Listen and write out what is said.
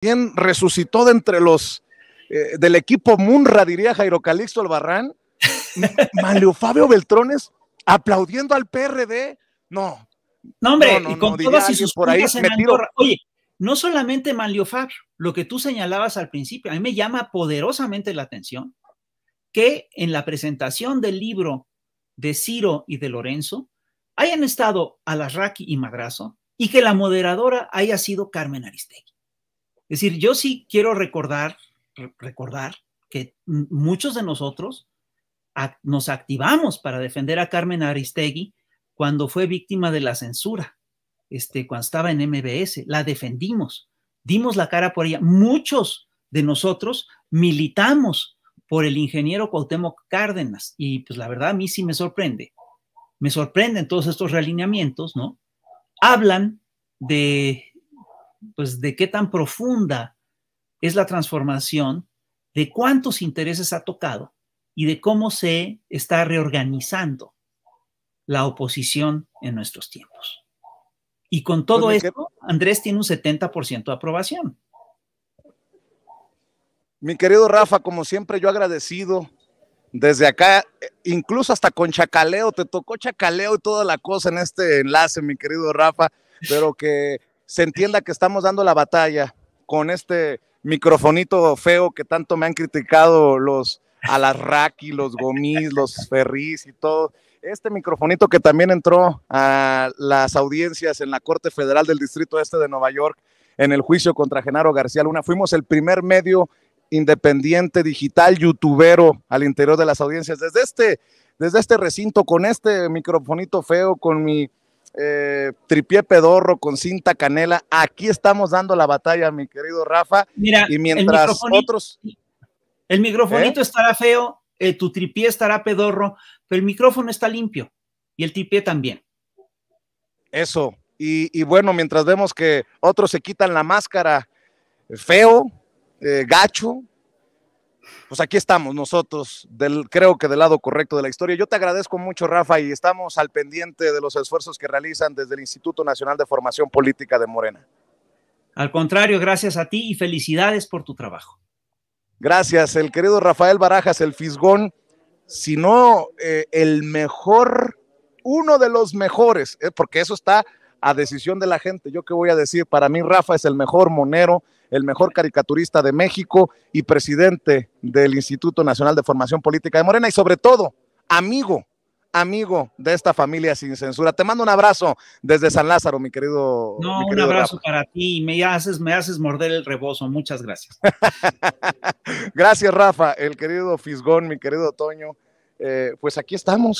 quien resucitó de entre los eh, del equipo Munra, diría Jairo Calixto Albarrán, Manlio Fabio Beltrones aplaudiendo al PRD. No. No, hombre, y con por ahí Oye, no solamente Manlio Fabio, lo que tú señalabas al principio, a mí me llama poderosamente la atención que en la presentación del libro de Ciro y de Lorenzo hayan estado Alarraqui y Madrazo y que la moderadora haya sido Carmen Aristegui. Es decir, yo sí quiero recordar, eh, recordar que muchos de nosotros nos activamos para defender a Carmen Aristegui cuando fue víctima de la censura, este, cuando estaba en MBS, la defendimos, dimos la cara por ella. Muchos de nosotros militamos por el ingeniero Cuauhtémoc Cárdenas y pues la verdad a mí sí me sorprende. Me sorprenden todos estos realineamientos, ¿no? Hablan de pues de qué tan profunda es la transformación, de cuántos intereses ha tocado y de cómo se está reorganizando la oposición en nuestros tiempos. Y con todo esto, Andrés tiene un 70% de aprobación. Mi querido Rafa, como siempre, yo agradecido desde acá, incluso hasta con chacaleo, te tocó chacaleo y toda la cosa en este enlace, mi querido Rafa, pero que se entienda que estamos dando la batalla con este microfonito feo que tanto me han criticado los Alarraqui, los Gomis, los Ferris y todo. Este microfonito que también entró a las audiencias en la Corte Federal del Distrito Este de Nueva York en el juicio contra Genaro García Luna. Fuimos el primer medio independiente, digital, youtubero al interior de las audiencias. Desde este, desde este recinto, con este microfonito feo, con mi eh, tripié pedorro con cinta canela. Aquí estamos dando la batalla, mi querido Rafa. Mira, y mientras otros. El microfonito ¿Eh? estará feo, eh, tu tripié estará pedorro, pero el micrófono está limpio y el tripié también. Eso. y bueno, mientras vemos que otros se quitan la máscara feo, gacho, pues aquí estamos nosotros, creo que del lado correcto de la historia. Yo te agradezco mucho, Rafa, y estamos al pendiente de los esfuerzos que realizan desde el Instituto Nacional de Formación Política de Morena. Al contrario, gracias a ti y felicidades por tu trabajo. Gracias, el querido Rafael Barajas, el Fisgón, si no eh, el mejor, uno de los mejores, eh, porque eso está a decisión de la gente. Yo qué voy a decir, para mí Rafa es el mejor monero el mejor caricaturista de México y presidente del Instituto Nacional de Formación Política de Morena y sobre todo amigo, amigo de esta familia sin censura. Te mando un abrazo desde San Lázaro, mi querido. No, un abrazo para ti. Me haces, me haces morder el rebozo. Muchas gracias. gracias, Rafa, el querido Fisgón, mi querido Toño. Eh, pues aquí estamos.